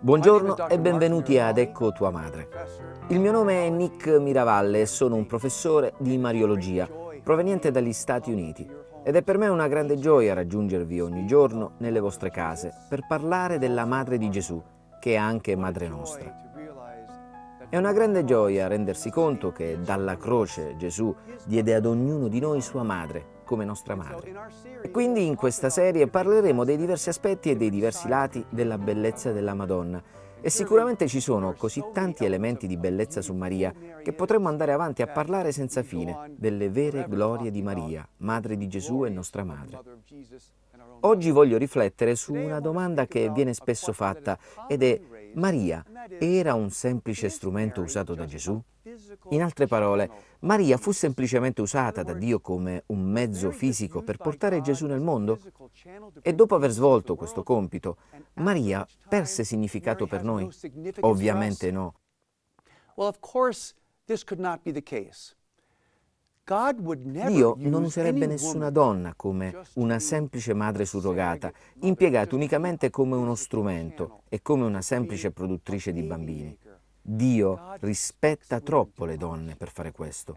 Buongiorno e benvenuti ad Ecco tua madre. Il mio nome è Nick Miravalle e sono un professore di Mariologia proveniente dagli Stati Uniti ed è per me una grande gioia raggiungervi ogni giorno nelle vostre case per parlare della Madre di Gesù, che è anche Madre nostra. È una grande gioia rendersi conto che dalla croce Gesù diede ad ognuno di noi sua madre come nostra madre. E quindi in questa serie parleremo dei diversi aspetti e dei diversi lati della bellezza della Madonna. E sicuramente ci sono così tanti elementi di bellezza su Maria che potremmo andare avanti a parlare senza fine delle vere glorie di Maria, madre di Gesù e nostra madre. Oggi voglio riflettere su una domanda che viene spesso fatta ed è Maria era un semplice strumento usato da Gesù? In altre parole, Maria fu semplicemente usata da Dio come un mezzo fisico per portare Gesù nel mondo? E dopo aver svolto questo compito, Maria perse significato per noi? Ovviamente no. Well, of course, this could not be the case. Dio non userebbe nessuna donna come una semplice madre surrogata, impiegata unicamente come uno strumento e come una semplice produttrice di bambini. Dio rispetta troppo le donne per fare questo.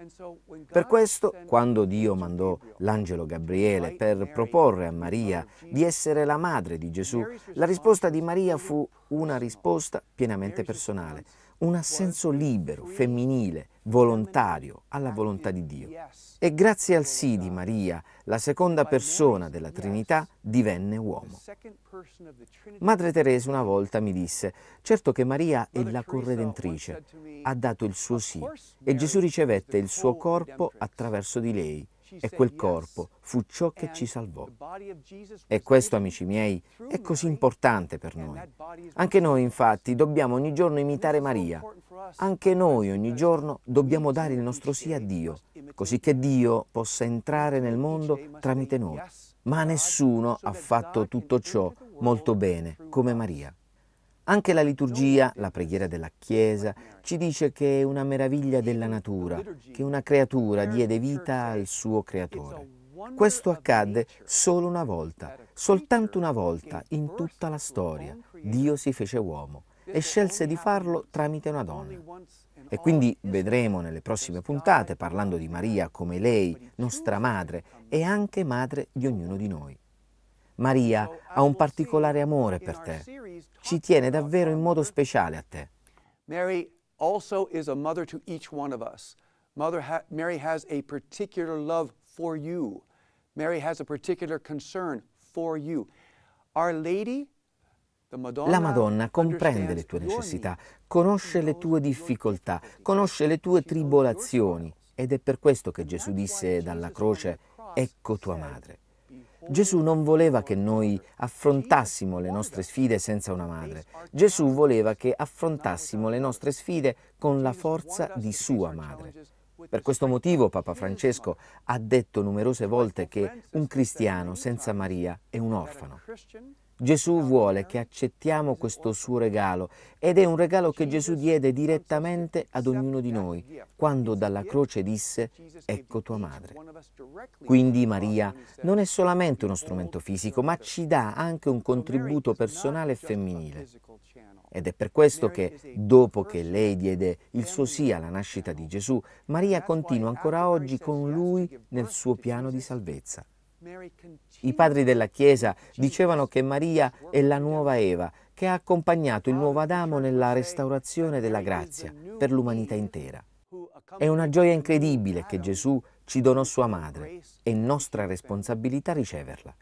Per questo, quando Dio mandò l'angelo Gabriele per proporre a Maria di essere la madre di Gesù, la risposta di Maria fu una risposta pienamente personale un assenso libero, femminile, volontario alla volontà di Dio. E grazie al sì di Maria, la seconda persona della Trinità divenne uomo. Madre Teresa una volta mi disse, certo che Maria è la corredentrice, ha dato il suo sì e Gesù ricevette il suo corpo attraverso di lei e quel corpo fu ciò che ci salvò. E questo, amici miei, è così importante per noi. Anche noi, infatti, dobbiamo ogni giorno imitare Maria. Anche noi ogni giorno dobbiamo dare il nostro sì a Dio, così che Dio possa entrare nel mondo tramite noi. Ma nessuno ha fatto tutto ciò molto bene come Maria. Anche la liturgia, la preghiera della Chiesa, ci dice che è una meraviglia della natura, che una creatura diede vita al suo creatore. Questo accadde solo una volta, soltanto una volta in tutta la storia. Dio si fece uomo e scelse di farlo tramite una donna. E quindi vedremo nelle prossime puntate, parlando di Maria come lei, nostra madre e anche madre di ognuno di noi. Maria ha un particolare amore per te, ci tiene davvero in modo speciale a te. Mary also is a mother to each one of us. Ha Mary has a particular love for you. Mary has a particular concern for you. Our Lady la Madonna comprende le tue necessità, conosce le tue difficoltà, conosce le tue tribolazioni ed è per questo che Gesù disse dalla croce, ecco tua madre. Gesù non voleva che noi affrontassimo le nostre sfide senza una madre. Gesù voleva che affrontassimo le nostre sfide con la forza di sua madre. Per questo motivo Papa Francesco ha detto numerose volte che un cristiano senza Maria è un orfano. Gesù vuole che accettiamo questo suo regalo ed è un regalo che Gesù diede direttamente ad ognuno di noi quando dalla croce disse ecco tua madre. Quindi Maria non è solamente uno strumento fisico ma ci dà anche un contributo personale e femminile. Ed è per questo che dopo che lei diede il suo sì alla nascita di Gesù, Maria continua ancora oggi con lui nel suo piano di salvezza. I padri della Chiesa dicevano che Maria è la nuova Eva, che ha accompagnato il nuovo Adamo nella restaurazione della grazia per l'umanità intera. È una gioia incredibile che Gesù ci donò sua madre, è nostra responsabilità riceverla.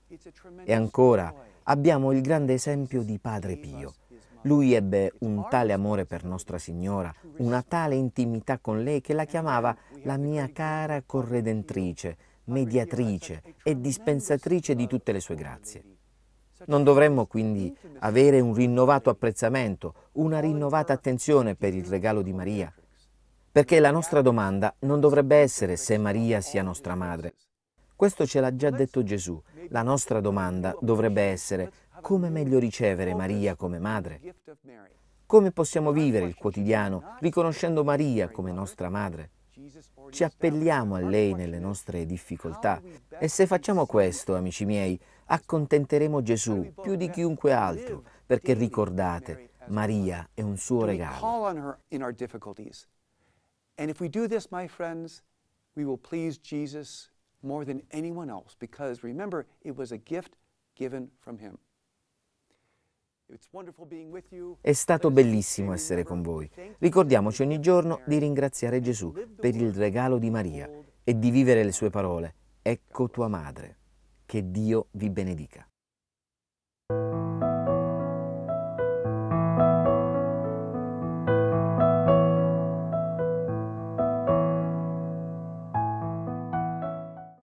E ancora abbiamo il grande esempio di Padre Pio. Lui ebbe un tale amore per Nostra Signora, una tale intimità con lei che la chiamava la mia cara corredentrice, mediatrice e dispensatrice di tutte le sue grazie. Non dovremmo quindi avere un rinnovato apprezzamento, una rinnovata attenzione per il regalo di Maria, perché la nostra domanda non dovrebbe essere se Maria sia nostra madre. Questo ce l'ha già detto Gesù. La nostra domanda dovrebbe essere come meglio ricevere Maria come madre? Come possiamo vivere il quotidiano riconoscendo Maria come nostra madre? Ci appelliamo a lei nelle nostre difficoltà e se facciamo questo, amici miei, accontenteremo Gesù più di chiunque altro, perché ricordate, Maria è un suo regalo. And if we do this, my friends, we will please Jesus more than anyone else because remember, it was a gift given from Him. È stato bellissimo essere con voi. Ricordiamoci ogni giorno di ringraziare Gesù per il regalo di Maria e di vivere le sue parole. Ecco tua madre. Che Dio vi benedica.